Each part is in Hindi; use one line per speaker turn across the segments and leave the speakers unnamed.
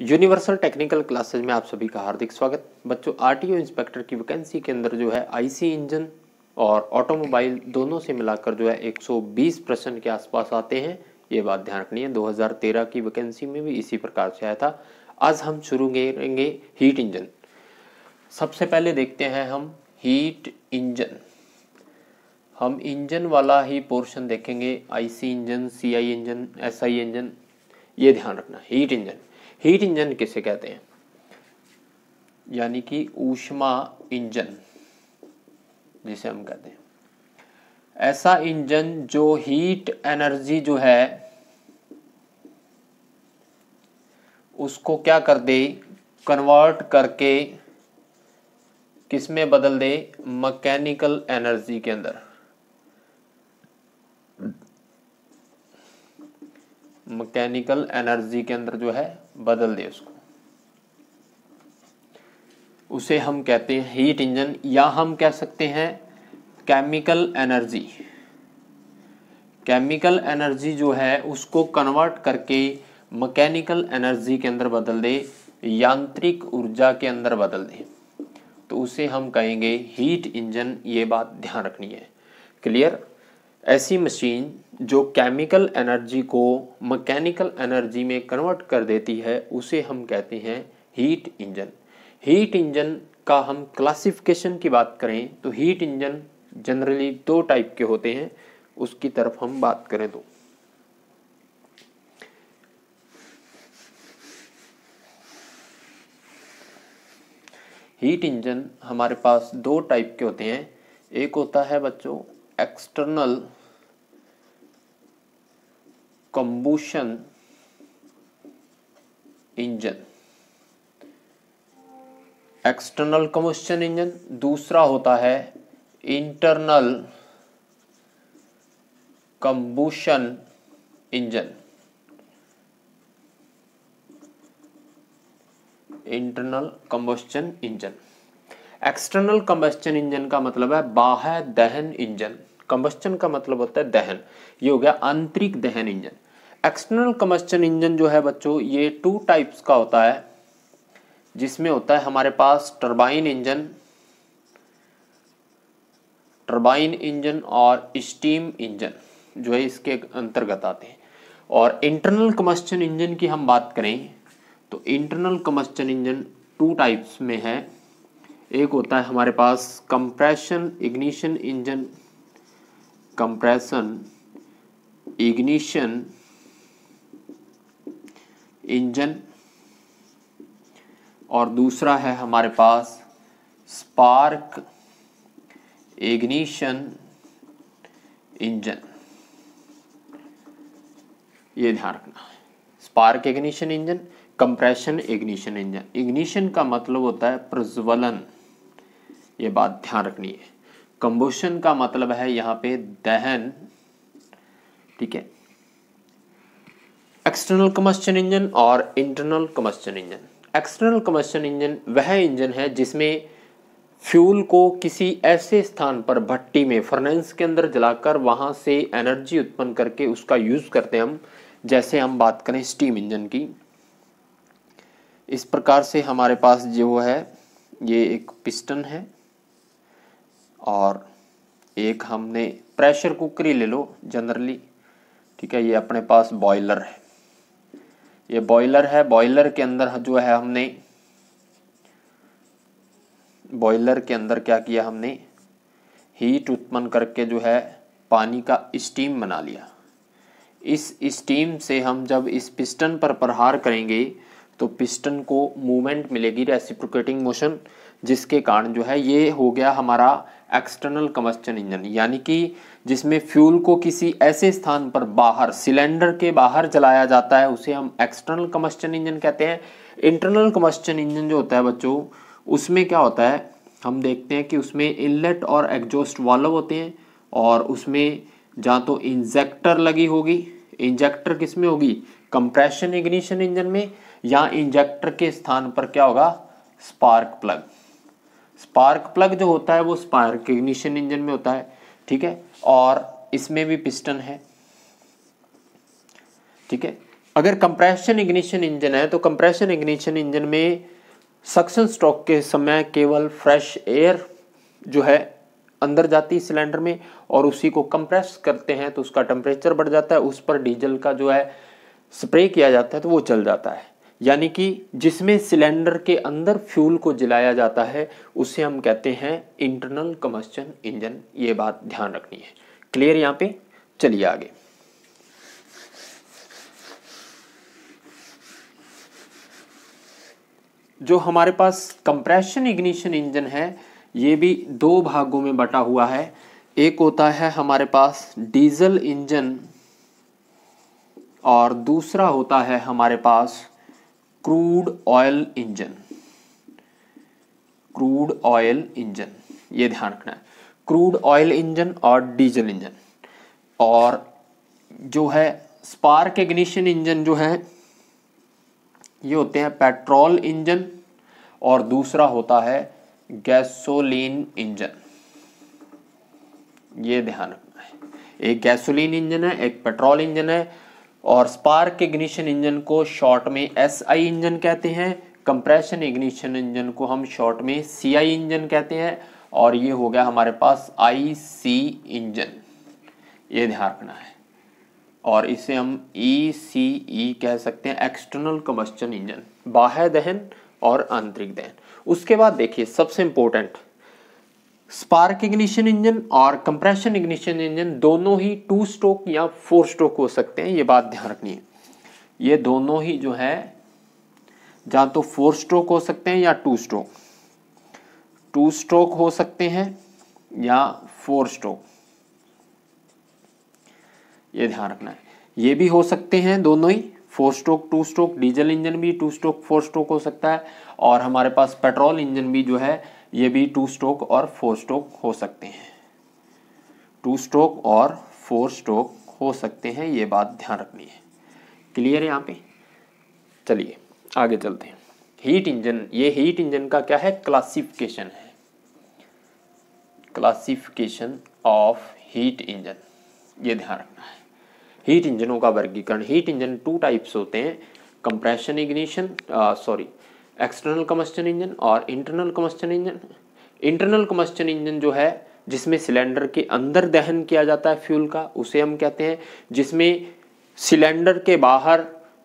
यूनिवर्सल टेक्निकल क्लासेज में आप सभी का हार्दिक स्वागत बच्चों आरटीओ इंस्पेक्टर की वैकेंसी के अंदर जो है आईसी इंजन और ऑटोमोबाइल दोनों से मिलाकर जो है 120 प्रश्न के आसपास आते हैं ये बात ध्यान रखनी है 2013 की वैकेंसी में भी इसी प्रकार से आया था आज हम शुरू करेंगे हीट इंजन सबसे पहले देखते हैं हम हीट इंजन हम इंजन वाला ही पोर्शन देखेंगे IC engine CI engine SI engine ये ध्यान रखना हीट इंजन हीट इंजन किसे कहते हैं यानी कि ऊष्मा इंजन जिसे हम कहते हैं ऐसा इंजन जो हीट एनर्जी जो है उसको क्या कर दे कन्वर्ट करके किसमें बदल दे मैकेनिकल एनर्जी के अंदर मैकेनिकल एनर्जी के अंदर जो है बदल दे उसको उसे हम कहते हैं हीट इंजन या हम कह सकते हैं केमिकल एनर्जी केमिकल एनर्जी जो है उसको कन्वर्ट करके मैकेनिकल एनर्जी के अंदर बदल दे यांत्रिक ऊर्जा के अंदर बदल दे तो उसे हम कहेंगे हीट इंजन ये बात ध्यान रखनी है क्लियर ऐसी मशीन जो केमिकल एनर्जी को मैकेनिकल एनर्जी में कन्वर्ट कर देती है उसे हम कहते हैं हीट इंजन हीट इंजन का हम क्लासिफिकेशन की बात करें तो हीट इंजन जनरली दो टाइप के होते हैं उसकी तरफ हम बात करें तो हीट इंजन हमारे पास दो टाइप के होते हैं एक होता है बच्चों external combustion engine external combustion engine दूसरा होता है internal combustion engine internal combustion engine external combustion engine का मतलब है बाह्य दहन इंजन कम्बस्चन का मतलब होता है दहन ये हो गया आंतरिक दहन इंजन एक्सटर्नल कम्बस्चन इंजन जो है बच्चों ये टू टाइप्स का होता है जिसमें होता है हमारे पास टर्बाइन इंजन टर्बाइन इंजन और स्टीम इंजन जो है इसके अंतर्गत आते हैं और इंटरनल कम्बस्चन इंजन की हम बात करें तो internal combustion engine two types में है एक होता है हमारे पास compression ignition engine compression ignition engine और दूसरा है हमारे पास स्पार्क इग्निशन इंजन ये ध्यान रखना है spark ignition engine compression ignition engine ignition का मतलब होता है प्रज्वलन ये बात ध्यान रखनी है कम्बोशन का मतलब है यहाँ पे दहन ठीक है एक्सटर्नल कम्बस्टन इंजन और internal combustion engine external combustion engine वह इंजन है जिसमें फ्यूल को किसी ऐसे स्थान पर भट्टी में फर्नेंस के अंदर जलाकर वहां से एनर्जी उत्पन्न करके उसका यूज़ करते हैं हम जैसे हम बात करें स्टीम इंजन की इस प्रकार से हमारे पास जो है ये एक पिस्टन है और एक हमने प्रेशर कुकर ही ले लो जनरली ठीक है ये अपने पास बॉयलर है ये बॉयलर है बॉयलर के अंदर जो है हमने बॉयलर के अंदर क्या किया हमने हीट उत्पन्न करके जो है पानी का स्टीम बना लिया इस स्टीम से हम जब इस पिस्टन पर प्रहार करेंगे तो पिस्टन को मूवमेंट मिलेगी रेसिप्रोकेटिंग मोशन जिसके कारण जो है ये हो गया हमारा एक्सटर्नल कमस्टन इंजन यानी कि जिसमें फ्यूल को किसी ऐसे स्थान पर बाहर सिलेंडर के बाहर जलाया जाता है उसे हम एक्सटर्नल कमस्टन इंजन कहते हैं इंटरनल कम्बस्टन इंजन जो होता है बच्चों उसमें क्या होता है हम देखते हैं कि उसमें इनलेट और एग्जॉस्ट वाल्व होते हैं और उसमें जहाँ तो इंजेक्टर लगी होगी इंजेक्टर किस में होगी कंप्रेशन इग्निशन इंजन में या इंजेक्टर के स्थान पर क्या होगा स्पार्क प्लग स्पार्क प्लग जो होता है वो स्पार्क इग्निशन इंजन में होता है ठीक है और इसमें भी पिस्टन है ठीक है अगर कंप्रेशन इग्निशन इंजन है तो कंप्रेशन इग्निशन इंजन में सक्शन स्ट्रोक के समय केवल फ्रेश एयर जो है अंदर जाती है सिलेंडर में और उसी को कंप्रेस करते हैं तो उसका टेम्परेचर बढ़ जाता है उस पर डीजल का जो है स्प्रे किया जाता है तो वो चल जाता है यानी कि जिसमें सिलेंडर के अंदर फ्यूल को जलाया जाता है उसे हम कहते हैं इंटरनल कमस्चन इंजन ये बात ध्यान रखनी है क्लियर यहाँ पे चलिए आगे जो हमारे पास कंप्रेशन इग्निशन इंजन है ये भी दो भागों में बटा हुआ है एक होता है हमारे पास डीजल इंजन और दूसरा होता है हमारे पास crude oil engine crude oil engine ये ध्यान रखना है क्रूड ऑयल इंजन और डीजल इंजन और जो है स्पार्क इग्निशन इंजन जो है ये होते हैं पेट्रोल इंजन और दूसरा होता है गैसोलीन इंजन ये ध्यान रखना है एक गैसोलीन इंजन है एक पेट्रोल इंजन है और स्पार्क इग्निशन इंजन को शॉर्ट में एस आई इंजन कहते हैं कंप्रेशन इग्निशन इंजन को हम शॉर्ट में सी आई इंजन कहते हैं और ये हो गया हमारे पास आई सी इंजन ये ध्यान रखना है और इसे हम ई सी ई कह सकते हैं एक्सटर्नल कम्बस्टन इंजन बाह्य दहन और आंतरिक दहन उसके बाद देखिए सबसे इंपॉर्टेंट स्पार्क इग्निशन इंजन और कंप्रेशन इग्निशन इंजन दोनों ही टू स्ट्रोक या फोर स्ट्रोक हो सकते हैं ये बात ध्यान रखनी है ये दोनों ही जो है या तो फोर स्ट्रोक हो सकते हैं या टू स्ट्रोक टू स्ट्रोक हो सकते हैं या फोर स्ट्रोक ये ध्यान रखना है ये भी हो सकते हैं दोनों ही four stroke two stroke diesel engine भी टू स्ट्रोक फोर स्ट्रोक हो सकता है और हमारे पास पेट्रोल इंजन भी जो है ये भी टू स्ट्रोक और फोर स्ट्रोक हो सकते हैं टू स्ट्रोक और फोर स्ट्रोक हो सकते हैं ये बात ध्यान रखनी है क्लियर है यहाँ पे चलिए आगे चलते हैं हीट इंजन ये हीट इंजन का क्या है क्लासिफिकेशन है क्लासिफिकेशन ऑफ हीट इंजन ये ध्यान रखना है हीट इंजनों का वर्गीकरण हीट इंजन टू टाइप्स होते हैं compression ignition sorry external combustion engine और internal combustion engine internal combustion engine जो है जिसमें सिलेंडर के अंदर दहन किया जाता है फ्यूल का उसे हम कहते हैं जिसमें सिलेंडर के बाहर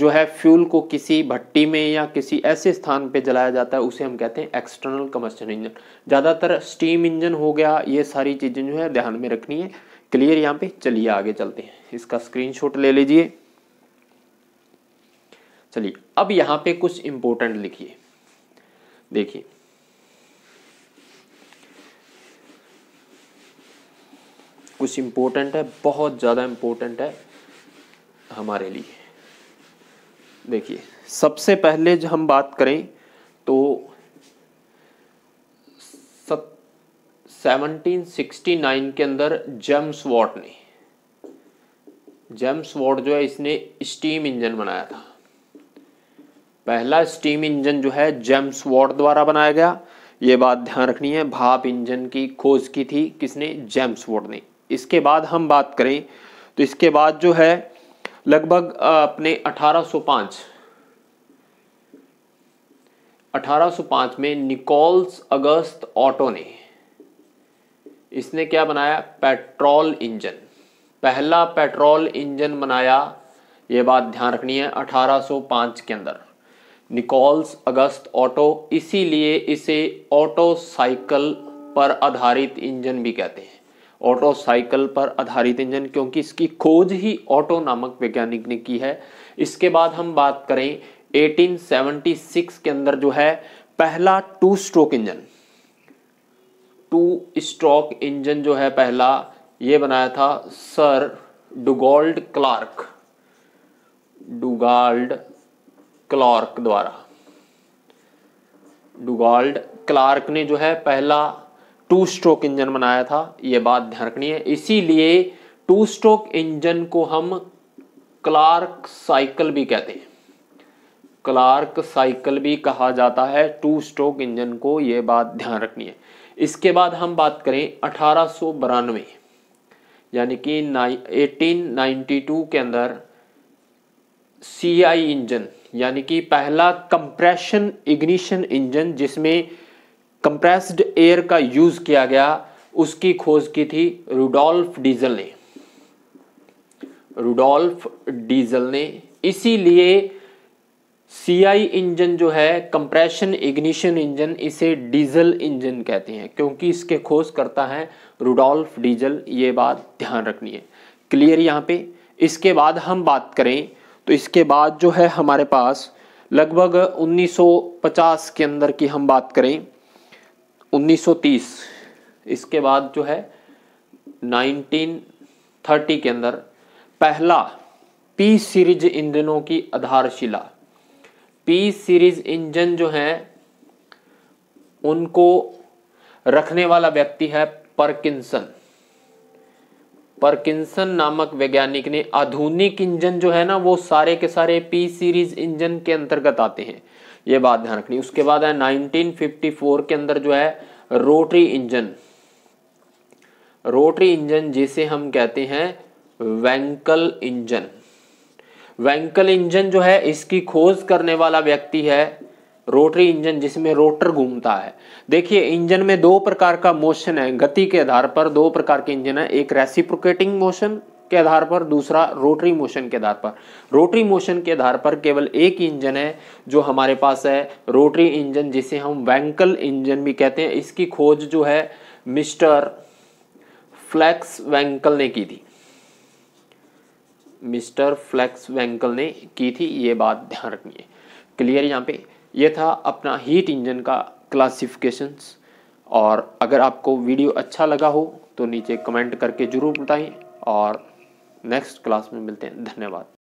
जो है फ्यूल को किसी भट्टी में या किसी ऐसे स्थान पे जलाया जाता है उसे हम कहते हैं एक्सटर्नल कम्बस्टन इंजन ज़्यादातर स्टीम इंजन हो गया ये सारी चीज़ें जो है ध्यान में रखनी है क्लियर यहाँ पे चलिए आगे चलते हैं इसका स्क्रीनशॉट ले लीजिए चलिए अब यहां पे कुछ इंपोर्टेंट लिखिए देखिए कुछ इंपोर्टेंट है बहुत ज़्यादा इंपोर्टेंट है हमारे लिए देखिए सबसे पहले जो हम बात करें तो सेवनटीन सिक्सटी नाइन के अंदर जेम्स वॉट ने जेम्स वॉट जो है इसने स्टीम इंजन बनाया था पहला स्टीम इंजन जो है जेम्स वॉट द्वारा बनाया गया ये बात ध्यान रखनी है भाप इंजन की खोज की थी किसने जेम्स वॉट ने इसके बाद हम बात करें तो इसके बाद जो है लगभग अपने 1805 1805 में निकोल्स अगस्त ऑटो ने इसने क्या बनाया पेट्रोल इंजन पहला पेट्रोल इंजन बनाया ये बात ध्यान रखनी है 1805 के अंदर निकोल्स अगस्त ऑटो इसीलिए इसे ऑटो साइकिल पर आधारित इंजन भी कहते हैं ऑटो साइकिल पर आधारित इंजन क्योंकि इसकी खोज ही ऑटो नामक वैज्ञानिक ने की है इसके बाद हम बात करें 1876 के अंदर जो है पहला two stroke engine two stroke engine जो है पहला ये बनाया था sir Dugald Clerk Dugald Clerk द्वारा डुगाल्ड क्लार्क ने जो है पहला टू स्ट्रोक इंजन बनाया था ये बात ध्यान रखनी है इसीलिए टू स्ट्रोक इंजन को हम क्लार्क साइकिल भी कहते हैं क्लार्क साइकिल भी कहा जाता है टू स्ट्रोक इंजन को यह बात ध्यान रखनी है इसके बाद हम बात करें अठारह यानी कि 1892 के अंदर सीआई इंजन यानी कि पहला कंप्रेशन इग्निशन इंजन जिसमें कंप्रेस्ड एयर का यूज किया गया उसकी खोज की थी रुडोल्फ डीजल ने रुडोल्फ डीजल ने इसीलिए सीआई इंजन जो है कंप्रेशन इग्निशन इंजन इसे डीजल इंजन कहते हैं क्योंकि इसके खोज करता है रूडोल्फ डीजल ये बात ध्यान रखनी है क्लियर यहाँ पे इसके बाद हम बात करें तो इसके बाद जो है हमारे पास लगभग 1950 के अंदर की हम बात करें 1930 इसके बाद जो है 1930 के अंदर पहला पी सीरीज इंजनों की आधारशिला पी सीरीज इंजन जो है उनको रखने वाला व्यक्ति है परकिंसन परकिंसन नामक वैज्ञानिक ने आधुनिक इंजन जो है ना वो सारे के सारे पी सीरीज इंजन के अंतर्गत आते हैं ये बात ध्यान रखनी उसके बाद है 1954 के अंदर जो है रोटरी इंजन रोटरी इंजन जिसे हम कहते हैं वैंकल इंजन वैंकल इंजन जो है इसकी खोज करने वाला व्यक्ति है रोटरी इंजन जिसमें रोटर घूमता है देखिए इंजन में दो प्रकार का मोशन है गति के आधार पर दो प्रकार के इंजन है एक रेसिप्रोकेटिंग मोशन के आधार पर दूसरा रोटरी मोशन के आधार पर रोटरी मोशन के आधार पर केवल एक इंजन है जो हमारे पास है रोटरी इंजन जिसे हम वैंकल इंजन भी कहते हैं इसकी खोज जो है मिस्टर फ्लैक्स वैंकल ने की थी मिस्टर फ्लैक्स वैंकल ने की थी ये बात ध्यान रखनी है क्लियर यहाँ पे ये था अपना हीट इंजन का क्लासिफिकेशंस और अगर आपको वीडियो अच्छा लगा हो तो नीचे कमेंट करके ज़रूर बताएं और नेक्स्ट क्लास में मिलते हैं धन्यवाद